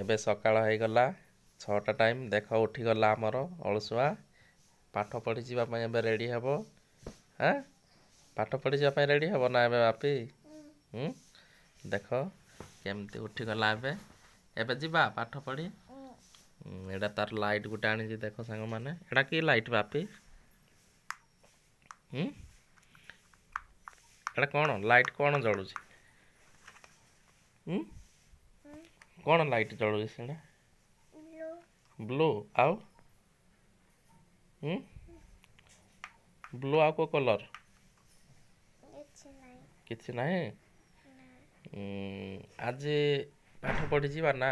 ଏବେ ସକାଳ ହେଇଗଲା ଛଅଟା ଟାଇମ୍ ଦେଖ ଉଠିଗଲା ଆମର ଅଳସୁଆ ପାଠ ପଢ଼ି ଯିବା ପାଇଁ ଏବେ ରେଡ଼ି ହେବ ହଁ ପାଠ ପଢ଼ି ଯିବା ପାଇଁ ରେଡ଼ି ହେବ ନା ଏବେ ବାପି ଦେଖ କେମିତି ଉଠିଗଲା ଏବେ ଏବେ ଯିବା ପାଠ ପଢ଼ି ଏଇଟା ତାର ଲାଇଟ୍ ଗୋଟେ ଆଣିଛି ଦେଖ ସାଙ୍ଗମାନେ ଏଇଟା କି ଲାଇଟ୍ ବାପି ଏଇଟା କ'ଣ ଲାଇଟ୍ କ'ଣ ଜଳୁଛି कौन लाइट जल ब्लू ब्लू आउ ब्लू हम्म? आउ कलर किसी हम्म, आज पाठ पढ़ी जी ना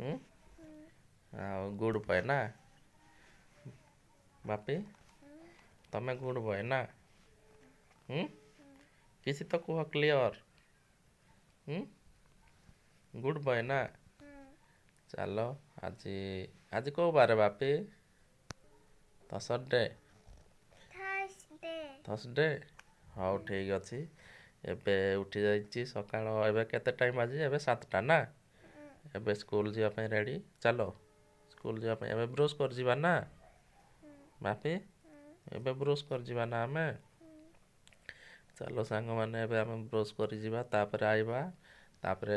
हम्म। गुड बॉय ना बापी तमें गुड बॉय ना किसी तो कह क्लियर हम्म ଗୁଡ଼୍ ବଏ ନା ଚାଲ ଆଜି ଆଜି କେଉଁ ବାର ବାପି ଥର୍ସଡ଼େ ଥର୍ସଡ଼େ ହଉ ଠିକ୍ ଅଛି ଏବେ ଉଠିଯାଇଛି ସକାଳ ଏବେ କେତେ ଟାଇମ୍ ଆଜି ଏବେ ସାତଟା ନା ଏବେ ସ୍କୁଲ ଯିବା ପାଇଁ ରେଡ଼ି ଚାଲ ସ୍କୁଲ ଯିବା ପାଇଁ ଏବେ ବ୍ରସ୍ କରିଯିବା ନା ବାପି ଏବେ ବ୍ରସ୍ କରିଯିବା ନା ଆମେ ଚାଲ ସାଙ୍ଗମାନେ ଏବେ ଆମେ ବ୍ରସ୍ କରିଯିବା ତାପରେ ଆଇବା ତାପରେ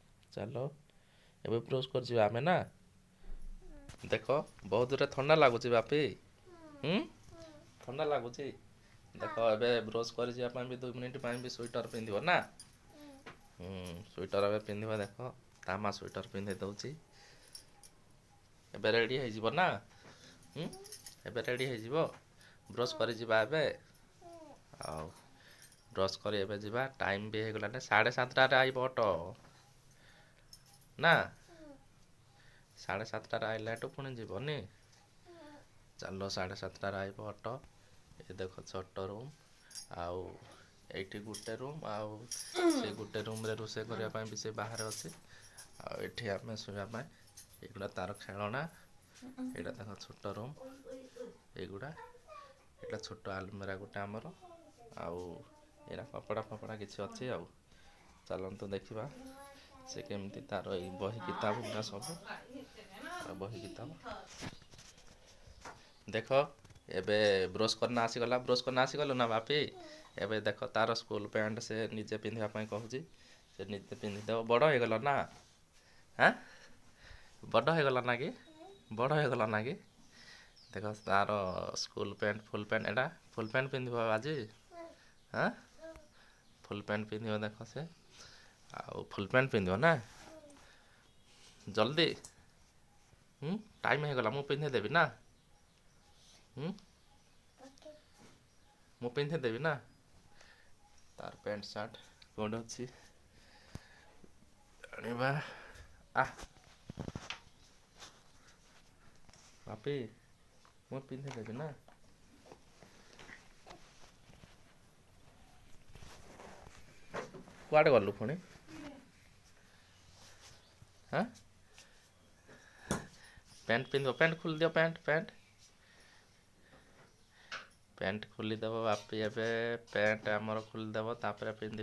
ଚାଲ ଏବେ ବ୍ରସ୍ କରିଯିବା ଆମେ ନା ଦେଖ ବହୁତ ଦୂରରେ ଥଣ୍ଡା ଲାଗୁଛି ବାପି ଥଣ୍ଡା ଲାଗୁଛି ଦେଖ ଏବେ ବ୍ରସ୍ କରିଯିବା ପାଇଁ ବି ଦୁଇ ମିନିଟ୍ ପାଇଁ ବି ସ୍ୱିଟର୍ ପିନ୍ଧିବ ନା ସ୍ୱିଟର୍ ଏବେ ପିନ୍ଧିବ ଦେଖ ତାମା ମା ସ୍ୱିଟର୍ ପିନ୍ଧି ଦେଉଛି ଏବେ ରେଡ଼ି ହେଇଯିବ ନା ଏବେ ରେଡ଼ି ହେଇଯିବ ବ୍ରସ୍ କରିଯିବା ଏବେ ଆଉ ବ୍ରସ୍ କରି ଏବେ ଯିବା ଟାଇମ୍ ବି ହେଇଗଲାଣି ସାଢ଼େ ସାତଟାରେ ଆଇବ ଅଟୋ ନା ସାଢ଼େ ସାତଟାରେ ଆଇଲା ଏଠୁ ପୁଣି ଯିବନି ଚାଲ ସାଢ଼େ ସାତଟାରେ ଆସିବ ଅଟୋ ଏ ଦେଖ ଛୋଟ ରୁମ୍ ଆଉ ଏଇଠି ଗୋଟେ ରୁମ୍ ଆଉ ସେ ଗୋଟେ ରୁମ୍ରେ ରୋଷେଇ କରିବା ପାଇଁ ବି ସେ ବାହାରେ ଅଛି ଆଉ ଏଠି ଆମେ ଶୋଇବା ପାଇଁ ଏଗୁଡ଼ା ତାର ଖେଳଣା ଏଇଟା ତାଙ୍କ ଛୋଟ ରୁମ୍ ଏଗୁଡ଼ା ଏଇଟା ଛୋଟ ଆଲମିରା ଗୋଟେ ଆମର ଆଉ ଏଇଟା କପଡ଼ା ଫପଡ଼ା କିଛି ଅଛି ଆଉ ଚାଲନ୍ତୁ ଦେଖିବା সে কেমতি তার ওই বহি কিতাব গুলা সব বহি কিতাব দেখ এবে ব্রশ করনা আসিগলা ব্রশ করনা আসিগল না বাপি এবে দেখ তার স্কুল প্যান্ট সে নিজে পিন্ধিবা পাই কহুছি সে নিজে পিন্ধিদেব বড় হয়েগল না হ্যাঁ বড় হয়েগল না কি বড় হয়েগল না কি দেখ তার স্কুল প্যান্ট ফুল প্যান্ট এটা ফুল প্যান্ট পিন্ধিব আজি হ্যাঁ ফুল প্যান্ট পিন্ধিব দেখ সে आउ फुल पैंट पिंध ना जल्दी टाइम है गला मुझेदेवी ना मुझेदेवी ना तार पैंट सार्ट कौन अच्छी आपी मुझेदेवी ना कड़े गलु पुणी पैंट पिंध पैंट खोल दियो पैंट पैंट पैंट खोलीदेव आप ये पैंट आमर खोलीदेव तापर पिंधि